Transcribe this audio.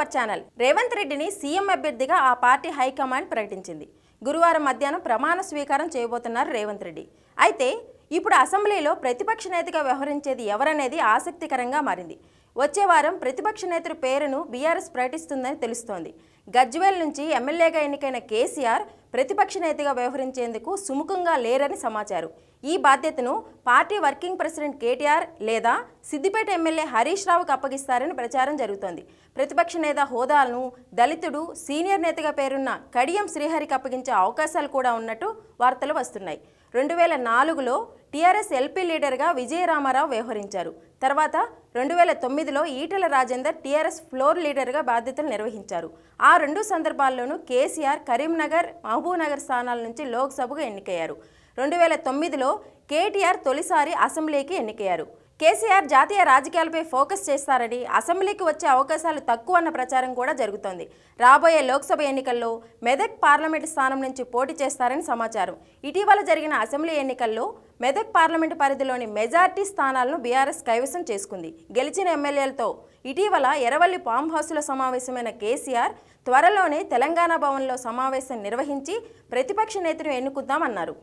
our channel Revanth రెడ్డిని CM అభ్యర్థిగా ఆ పార్టీ హైకమాండ్ ప్రకటించింది గురువారం మధ్యాహ్నం ప్రమాణ స్వీకారం చేయబోతున్నారు రేవంత్ రెడ్డి అయితే ఇప్పుడు అసెంబ్లీలో ప్రతిపక్ష నేతగా వ్యవహరించేది ఎవరనేది ఆసక్తికరంగా మారింది వచ్చే వారం ప్రతిపక్ష నేతల పేరును బీఆర్ఎస్ ప్రకటిస్తుందని తెలుస్తోంది గజ్వేల్ నుంచి ఎమ్మెల్యేగా ఎన్నికైన కేసీఆర్ ప్రతిపక్ష నేతగా వ్యవహరించేందుకు సుముఖంగా లేరని సమాచారం ఈ బాధ్యతను పార్టీ వర్కింగ్ ప్రెసిడెంట్ కేటీఆర్ లేదా సిద్దిపేట ఎమ్మెల్యే హరీష్ రావుకు అప్పగిస్తారని ప్రచారం జరుగుతోంది ప్రతిపక్ష నేత హోదాలను దళితుడు సీనియర్ నేతగా పేరున్న కడియం శ్రీహరికి అప్పగించే అవకాశాలు కూడా ఉన్నట్టు వార్తలు వస్తున్నాయి రెండు వేల నాలుగులో టీఆర్ఎస్ ఎల్పీ లీడర్గా విజయరామారావు వ్యవహరించారు తర్వాత రెండు వేల తొమ్మిదిలో ఈటల రాజేందర్ టీఆర్ఎస్ ఫ్లోర్ లీడర్గా బాధ్యతలు నిర్వహించారు ఆ రెండు సందర్భాల్లోనూ కేసీఆర్ కరీంనగర్ మహబూబ్నగర్ స్థానాల నుంచి లోక్సభకు ఎన్నికయ్యారు రెండు వేల తొమ్మిదిలో కేటీఆర్ తొలిసారి అసెంబ్లీకి ఎన్నికయ్యారు కేసీఆర్ జాతీయ రాజకీయాలపై ఫోకస్ చేస్తారని అసెంబ్లీకి వచ్చే అవకాశాలు తక్కువ అన్న ప్రచారం కూడా జరుగుతోంది రాబోయే లోక్సభ ఎన్నికల్లో మెదక్ పార్లమెంటు స్థానం నుంచి పోటీ చేస్తారని సమాచారం ఇటీవల జరిగిన అసెంబ్లీ ఎన్నికల్లో మెదక్ పార్లమెంటు పరిధిలోని మెజార్టీ స్థానాలను బీఆర్ఎస్ కైవసం చేసుకుంది గెలిచిన ఎమ్మెల్యేలతో ఇటీవల ఎరవల్లి ఫామ్ హౌస్లో సమావేశమైన కేసీఆర్ త్వరలోనే తెలంగాణ భవన్లో సమావేశం నిర్వహించి ప్రతిపక్ష నేతను ఎన్నుకుందామన్నారు